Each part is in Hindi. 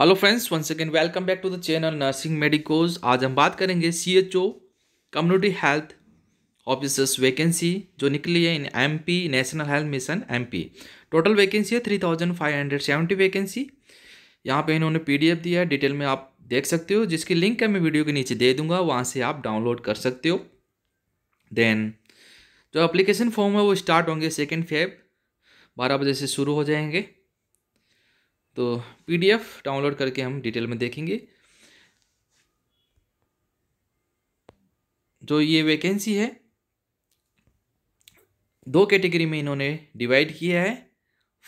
hello friends one second welcome back to the channel nursing medicos आज हम बात करेंगे C H O community health officers vacancy जो निकली है in M P national health mission M P total vacancy है three thousand five hundred seventy vacancy यहाँ पे इन्होंने पी डी एफ दिया है डिटेल में आप देख सकते हो जिसकी लिंक है मैं वीडियो के नीचे दे दूंगा वहाँ से आप डाउनलोड कर सकते हो देन जो अप्लीकेशन फॉर्म है वो स्टार्ट होंगे सेकेंड फेब बारह बजे से शुरू हो जाएंगे तो पीडीएफ डाउनलोड करके हम डिटेल में देखेंगे जो ये वैकेंसी है दो कैटेगरी में इन्होंने डिवाइड किया है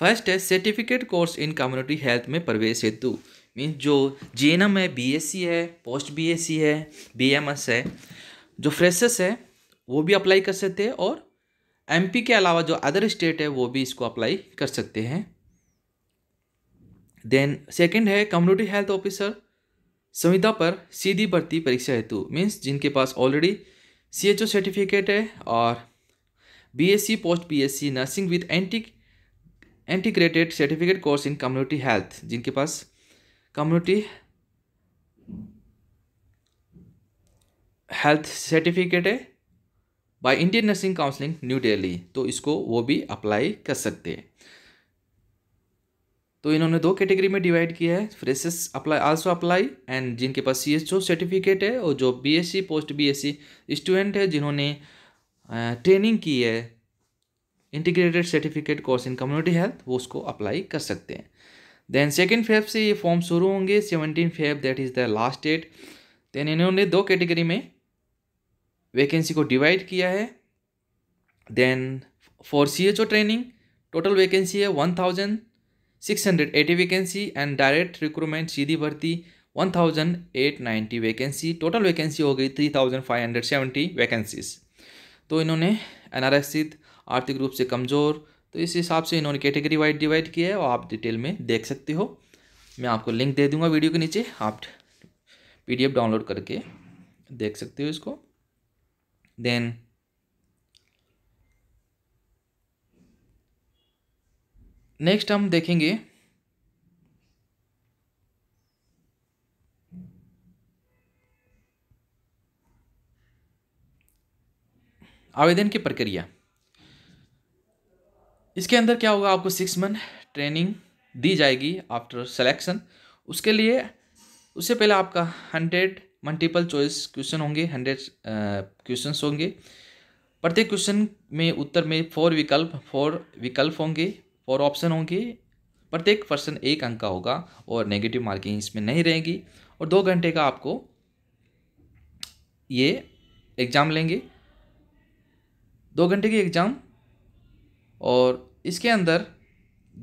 फर्स्ट है certificate course in community health में प्रवेश हेतु मीन्स जो जे है बीएससी है पोस्ट बीएससी है बीएमएस है जो फ्रेशर्स है वो भी अप्लाई कर सकते हैं और एमपी के अलावा जो अदर स्टेट है वो भी इसको अप्लाई कर सकते हैं देन सेकेंड है कम्युनिटी हेल्थ ऑफिसर संहिता पर सीधी भर्ती परीक्षा हेतु मीन्स जिनके पास already C H O certificate है और B S C post B S C nursing with anti integrated certificate course in community health जिनके पास कम्युनिटी हेल्थ सर्टिफिकेट है by Indian nursing counselling new Delhi तो इसको वो भी अप्लाई कर सकते हैं तो इन्होंने दो कैटेगरी में डिवाइड किया है freshers apply also apply and जिनके पास सी एच ओ सर्टिफिकेट है और जो B S C post B S C student है जिन्होंने ट्रेनिंग की है integrated certificate course in community health वो उसको अप्लाई कर सकते हैं देन सेकेंड फेब से ये फॉर्म शुरू होंगे seventeen Feb that is the last date then इन्होंने दो कैटेगरी में वैकेंसी को डिवाइड किया है then for C H O training total vacancy है one thousand six hundred eighty vacancy and direct recruitment सीधी भर्ती one thousand eight ninety vacancy total vacancy हो गई three thousand five hundred seventy vacancies तो इन्होंने आर आर्थिक रूप से कमज़ोर तो इस हिसाब से इन्होंने कैटेगरी वाइज डिवाइड किया है और आप डिटेल में देख सकते हो मैं आपको लिंक दे दूंगा वीडियो के नीचे आप पी डाउनलोड करके देख सकते हो इसको देन नेक्स्ट हम देखेंगे आवेदन की प्रक्रिया इसके अंदर क्या होगा आपको सिक्स मंथ ट्रेनिंग दी जाएगी आफ्टर सिलेक्शन उसके लिए उससे पहले आपका हंड्रेड मल्टीपल चॉइस क्वेश्चन होंगे हंड्रेड क्वेश्चन होंगे प्रत्येक क्वेश्चन में उत्तर में फोर विकल्प फोर विकल्प होंगे और ऑप्शन होंगे प्रत्येक प्रश्न एक अंक का होगा और नेगेटिव मार्किंग इसमें नहीं रहेगी और दो घंटे का आपको ये एग्ज़ाम लेंगे दो घंटे की एग्ज़ाम और इसके अंदर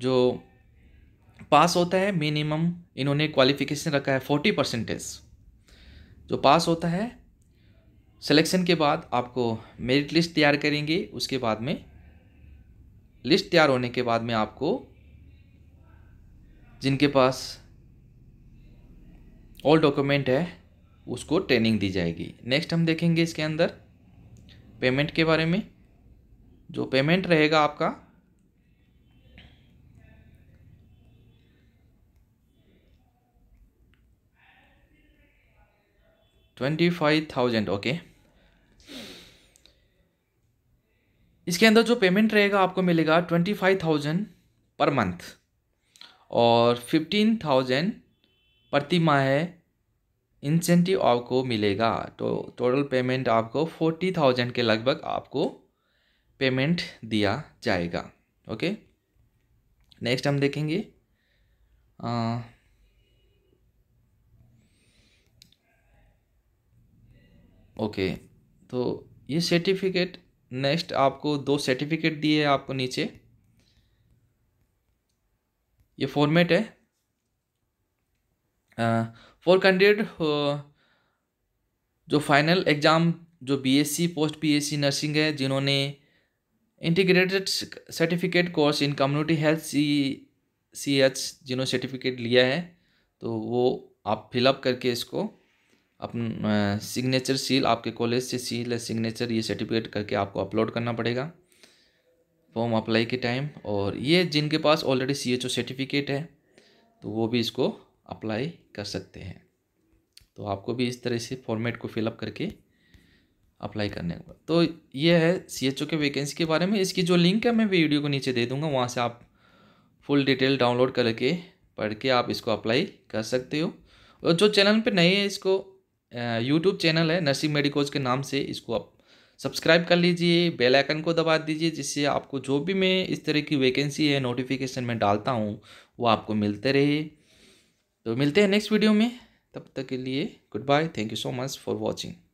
जो पास होता है मिनिमम इन्होंने क्वालिफिकेशन रखा है फोर्टी परसेंटेज जो पास होता है सिलेक्शन के बाद आपको मेरिट लिस्ट तैयार करेंगे उसके बाद में लिस्ट तैयार होने के बाद में आपको जिनके पास ऑल डॉक्यूमेंट है उसको ट्रेनिंग दी जाएगी नेक्स्ट हम देखेंगे इसके अंदर पेमेंट के बारे में जो पेमेंट रहेगा आपका ट्वेंटी फाइव थाउजेंड ओके इसके अंदर जो पेमेंट रहेगा आपको मिलेगा twenty five thousand per month और फिफ्टीन थाउजेंड प्रति माह इंसेंटिव आपको मिलेगा तो टोटल पेमेंट आपको फोर्टी थाउजेंड के लगभग आपको पेमेंट दिया जाएगा ओके नेक्स्ट हम देखेंगे आ, ओके तो ये सर्टिफिकेट नेक्स्ट आपको दो सर्टिफिकेट दिए आपको नीचे ये फॉर्मेट है फॉर कैंडिडेट जो फाइनल एग्ज़ाम जो बीएससी पोस्ट बीएससी नर्सिंग है जिन्होंने integrated certificate course in community health C C H जिन्होंने सर्टिफिकेट लिया है तो वो आप फिलअप करके इसको अपन सिग्नेचर सील आपके कॉलेज से सील है सिग्नेचर ये सर्टिफिकेट करके आपको अपलोड करना पड़ेगा फॉर्म अप्लाई के टाइम और ये जिनके पास already C H O certificate है तो वो भी इसको अप्लाई कर सकते हैं तो आपको भी इस तरह से फॉर्मेट को फिलअप करके अप्लाई करने के बाद तो ये है सी एच ओ के वैकेंसी के बारे में इसकी जो लिंक है मैं वीडियो को नीचे दे दूँगा वहाँ से आप फुल डिटेल डाउनलोड करके पढ़ के आप इसको अप्लाई कर सकते हो और जो चैनल पे नए हैं इसको यूट्यूब चैनल है नर्सिंग मेडिकोज के नाम से इसको आप सब्सक्राइब कर लीजिए बेल आइकन को दबा दीजिए जिससे आपको जो भी मैं इस तरह की वैकेंसी है नोटिफिकेशन में डालता हूँ वो आपको मिलते रहे तो मिलते हैं नेक्स्ट वीडियो में तब तक के लिए good bye thank you so much for watching